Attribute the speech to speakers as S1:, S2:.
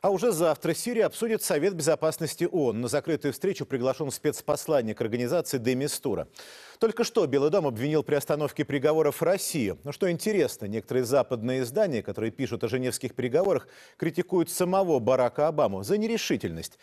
S1: А уже завтра Сирия обсудит Совет Безопасности ООН. На закрытую встречу приглашен спецпосланник организации Демис Только что Белый дом обвинил при остановке переговоров Россию. Но что интересно, некоторые западные издания, которые пишут о женевских переговорах, критикуют самого Барака Обаму за нерешительность